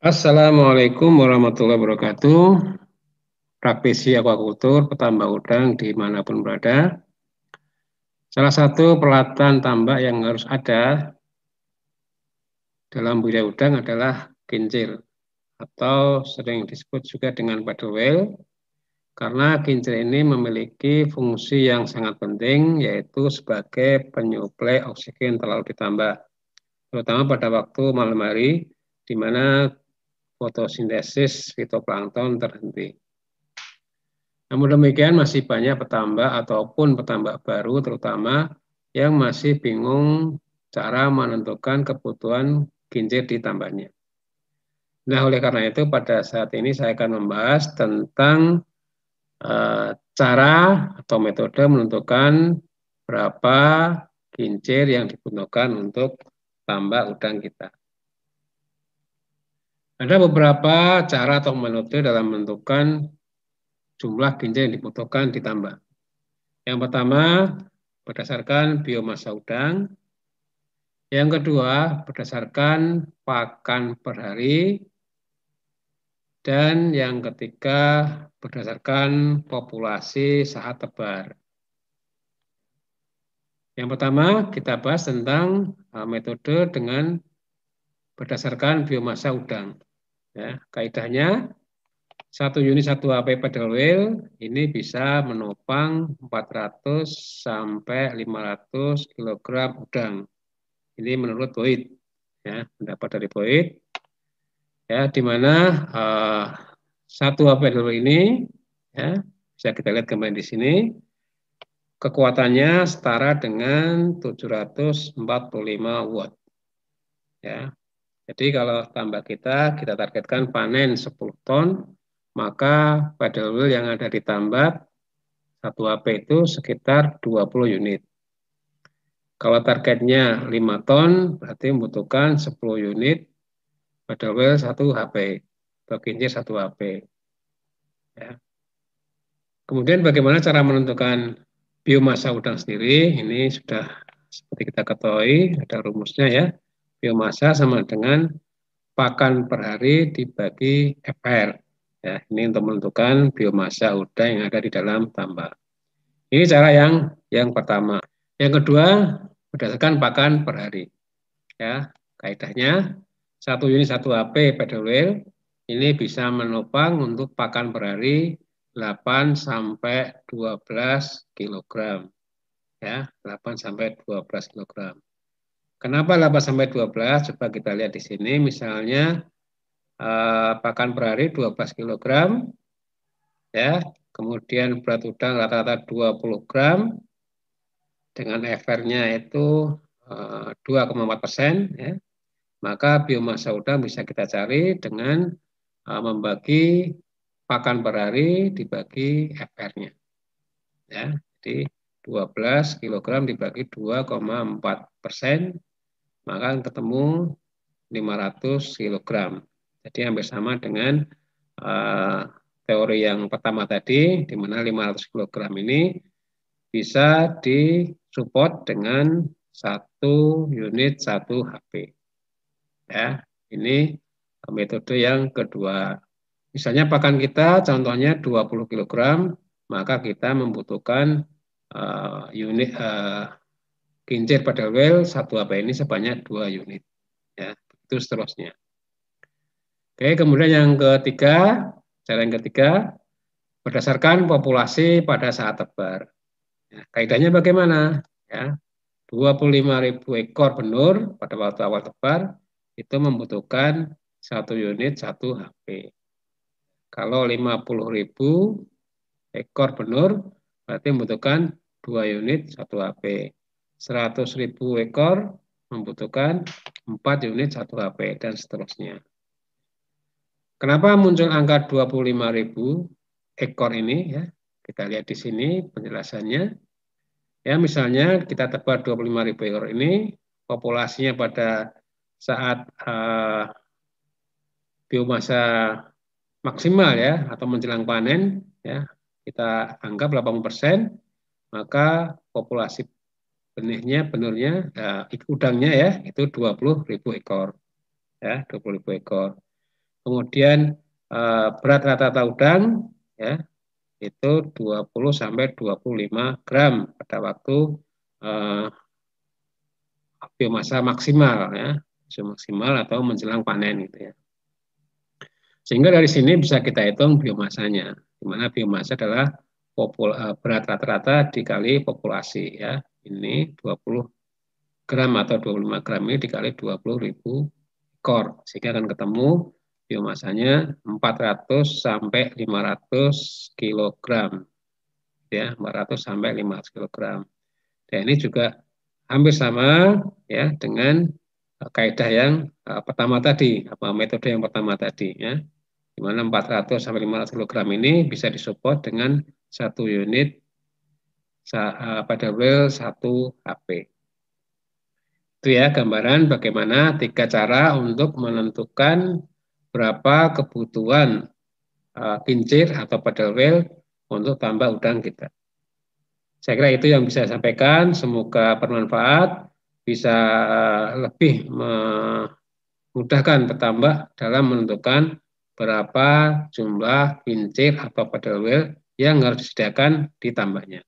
Assalamualaikum warahmatullahi wabarakatuh. Praktisi akuakultur petambak udang dimanapun berada. Salah satu peralatan tambak yang harus ada dalam budidaya udang adalah kincir atau sering disebut juga dengan paddle wheel karena kincir ini memiliki fungsi yang sangat penting yaitu sebagai penyuplai oksigen terlalu ditambah terutama pada waktu malam hari di mana fotosintesis fitoplankton terhenti. Namun demikian masih banyak petambak ataupun petambak baru terutama yang masih bingung cara menentukan kebutuhan kincir di tambaknya. Nah, oleh karena itu pada saat ini saya akan membahas tentang e, cara atau metode menentukan berapa kincir yang dibutuhkan untuk tambak udang kita. Ada beberapa cara atau metode dalam menentukan jumlah ginjal yang dibutuhkan ditambah. Yang pertama, berdasarkan biomasa udang. Yang kedua, berdasarkan pakan per hari. Dan yang ketiga, berdasarkan populasi saat tebar. Yang pertama, kita bahas tentang uh, metode dengan berdasarkan biomasa udang. Ya, kaitannya satu unit satu HP pedal wheel ini bisa menopang 400 sampai 500 kg udang. Ini menurut Boyd, ya, mendapat dari Boyd. Ya, di mana uh, satu HP pedal wheel ini ya, bisa kita lihat kembali di sini. Kekuatannya setara dengan 745 watt. Ya, jadi kalau tambak kita, kita targetkan panen 10 ton, maka paddle wheel yang ada di tambak satu HP itu sekitar 20 unit. Kalau targetnya 5 ton, berarti membutuhkan 10 unit paddle wheel 1 HP, atau kincir 1 HP. Ya. Kemudian bagaimana cara menentukan biomasa udang sendiri? Ini sudah seperti kita ketahui, ada rumusnya ya biomasa sama dengan pakan per hari dibagi FR. Ya, ini untuk menentukan biomasa udang yang ada di dalam tambak. Ini cara yang yang pertama. Yang kedua berdasarkan pakan per hari. Ya, kaidahnya satu unit satu HP pedalwheel ini bisa menopang untuk pakan per hari 8 sampai 12 kg. Ya, 8 sampai 12 kg. Kenapa 8 sampai 12? Coba kita lihat di sini. Misalnya eh, pakan per hari 12 kg ya. Kemudian berat udang rata-rata 20 gram dengan FR-nya itu 2,4 eh, persen ya. Maka biomasa udang bisa kita cari dengan eh, membagi pakan per hari dibagi FR-nya, Ya, jadi 12 kg dibagi 2,4 persen maka ketemu 500 kg. Jadi hampir sama dengan uh, teori yang pertama tadi, di mana 500 kg ini bisa disupport dengan satu unit satu HP. Ya, ini metode yang kedua. Misalnya pakan kita contohnya 20 kg, maka kita membutuhkan uh, unit uh, kincir pada well satu apa ini sebanyak dua unit. Ya, itu seterusnya. Oke, kemudian yang ketiga, cara yang ketiga berdasarkan populasi pada saat tebar. Ya, kaitannya bagaimana? Ya, 25.000 ekor benur pada waktu awal tebar itu membutuhkan satu unit satu HP. Kalau 50.000 ekor benur berarti membutuhkan dua unit satu HP. 100.000 ekor membutuhkan 4 unit 1 HP dan seterusnya. Kenapa muncul angka 25.000 ekor ini ya? Kita lihat di sini penjelasannya. Ya, misalnya kita tebak 25.000 ekor ini populasinya pada saat uh, biomasa maksimal ya atau menjelang panen ya kita anggap 80 maka populasi benihnya benurnya uh, eh, udangnya ya itu 20.000 ekor ya 20.000 ekor kemudian uh, berat rata-rata udang ya itu 20 sampai 25 gram pada waktu uh, biomasa maksimal ya maksimal atau menjelang panen gitu ya sehingga dari sini bisa kita hitung biomasanya di mana biomasa adalah popul, uh, berat rata-rata dikali populasi ya ini 20 gram atau 25 gram ini dikali 20.000 ribu ekor sehingga akan ketemu biomasanya 400 sampai 500 kilogram ya 400 sampai 500 kilogram dan ini juga hampir sama ya dengan eh, kaidah yang uh, pertama tadi apa metode yang pertama tadi ya di mana 400 sampai 500 kilogram ini bisa disupport dengan satu unit Eh, pada wheel satu HP. Itu ya gambaran bagaimana tiga cara untuk menentukan berapa kebutuhan eh, kincir atau pedal wheel untuk tambah udang kita. Saya kira itu yang bisa saya sampaikan. Semoga bermanfaat, bisa eh, lebih memudahkan petambak dalam menentukan berapa jumlah kincir atau pedal wheel yang harus disediakan di tambaknya.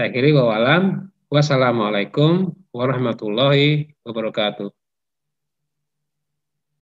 Saya kiri wawalam. Wassalamualaikum warahmatullahi wabarakatuh.